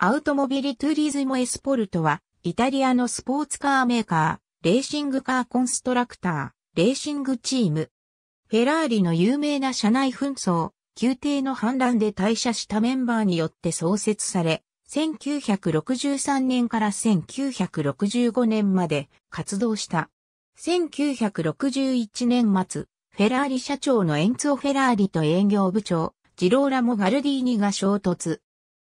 アウトモビリトゥリズモエスポルトは、イタリアのスポーツカーメーカー、レーシングカーコンストラクター、レーシングチーム。フェラーリの有名な社内紛争、宮廷の反乱で退社したメンバーによって創設され、1963年から1965年まで活動した。1961年末、フェラーリ社長のエンツォ・フェラーリと営業部長、ジローラモ・ガルディーニが衝突。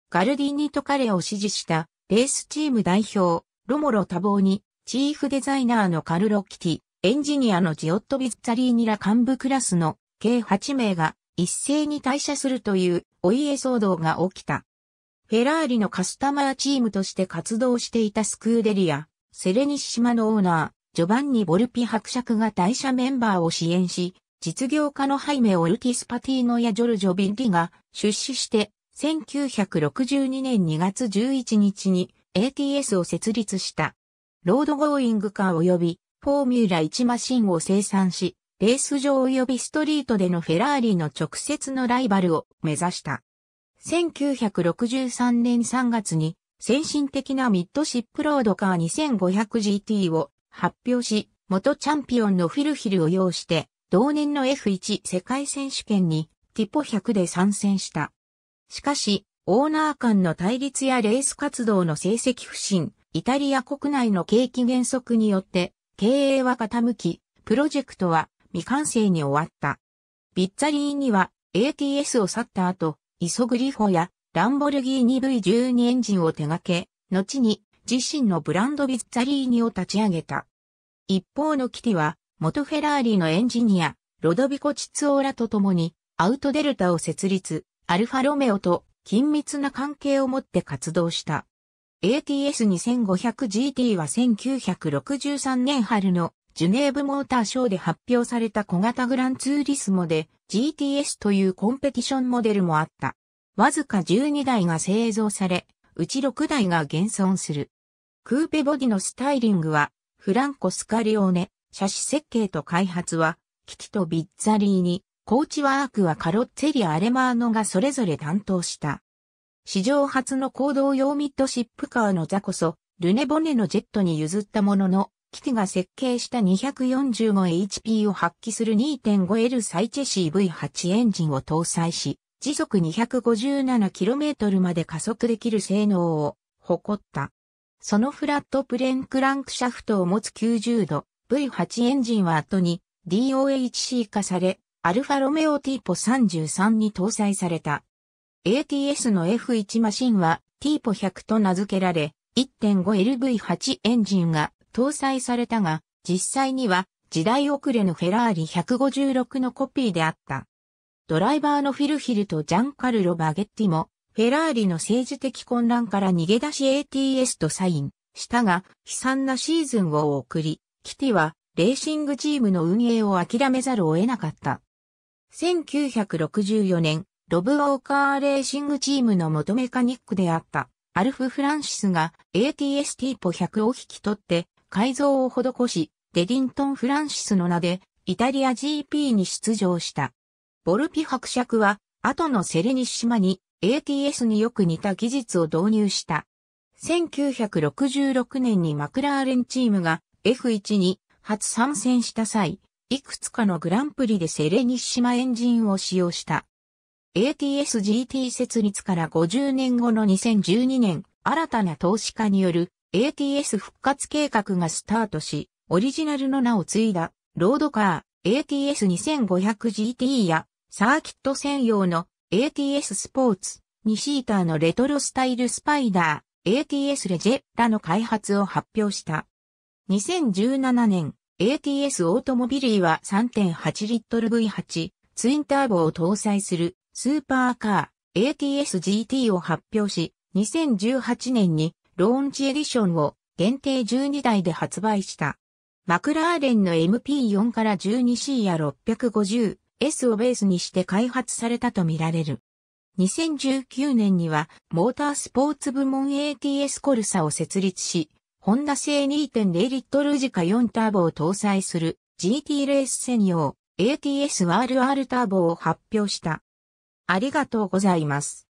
ガルディニと彼を支持したレースチーム代表、ロモロ多忙に、チーフデザイナーのカルロ・キティ、エンジニアのジオット・ビッツァリーニら幹部クラスの計8名が一斉に退社するというお家騒動が起きた。フェラーリのカスタマーチームとして活動していたスクーデリア、セレニシマのオーナー、ジョバンニ・ボルピ伯爵が退社メンバーを支援し、実業家のハイメ・オルティス・パティーノやジョルジョ・ビンディが出資して1962年2月11日に ATS を設立した。ロードゴーイングカー及びフォーミュラ1マシンを生産し、レース場及びストリートでのフェラーリの直接のライバルを目指した。1963年3月に先進的なミッドシップロードカー 2500GT を発表し、元チャンピオンのフィルヒルを擁して、同年の F1 世界選手権にティポ100で参戦した。しかし、オーナー間の対立やレース活動の成績不振、イタリア国内の景気減速によって、経営は傾き、プロジェクトは未完成に終わった。ビッツァリーには ATS を去った後、イソグリフォやランボルギーニ V12 エンジンを手掛け、後に自身のブランドビッツァリーニを立ち上げた。一方のキティは、元フェラーリのエンジニア、ロドビコ・チツオーラと共に、アウトデルタを設立、アルファロメオと緊密な関係を持って活動した。ATS2500GT は1963年春のジュネーブモーターショーで発表された小型グランツーリスモで GTS というコンペティションモデルもあった。わずか12台が製造され、うち6台が現存する。クーペボディのスタイリングはフランコ・スカリオーネ、車種設計と開発はキティとビッツァリーにコーチワークはカロッツェリア・アレマーノがそれぞれ担当した。史上初の行動用ミッドシップカーの座こそ、ルネボネのジェットに譲ったものの、キティが設計した 245HP を発揮する 2.5L サイチェシー V8 エンジンを搭載し、時速 257km まで加速できる性能を誇った。そのフラットプレーンクランクシャフトを持つ90度 V8 エンジンは後に DOHC 化されアルファロメオティーポ33に搭載された。ATS の F1 マシンはティーポ100と名付けられ、1.5LV8 エンジンが搭載されたが、実際には時代遅れのフェラーリ156のコピーであった。ドライバーのフィルヒルとジャンカルロ・バゲッティも、フェラーリの政治的混乱から逃げ出し ATS とサインしたが、悲惨なシーズンを送り、キティはレーシングチームの運営を諦めざるを得なかった。1964年、ロブ・ウォーカーレーシングチームの元メカニックであったアルフ・フランシスが ATS ティーポ100を引き取って改造を施し、デディントン・フランシスの名でイタリア GP に出場した。ボルピ伯爵は後のセレニッシマに ATS によく似た技術を導入した。1966年にマクラーレンチームが F1 に初参戦した際、いくつかのグランプリでセレニッシマエンジンを使用した。ATS-GT 設立から50年後の2012年、新たな投資家による ATS 復活計画がスタートし、オリジナルの名を継いだロードカー ATS2500GT やサーキット専用の ATS スポーツ、2シーターのレトロスタイルスパイダー、ATS レジェラの開発を発表した。2017年、ATS オートモビリーは3.8リットル V8 ツインターボを搭載するスーパーカー ATS GT を発表し2018年にローンチエディションを限定12台で発売した。マクラーレンの MP4 から 12C や 650S をベースにして開発されたとみられる。2019年にはモータースポーツ部門 ATS コルサを設立し、ホンダ製2.0リットル時家4ターボを搭載する GT レース専用 ATS-RR ターボを発表した。ありがとうございます。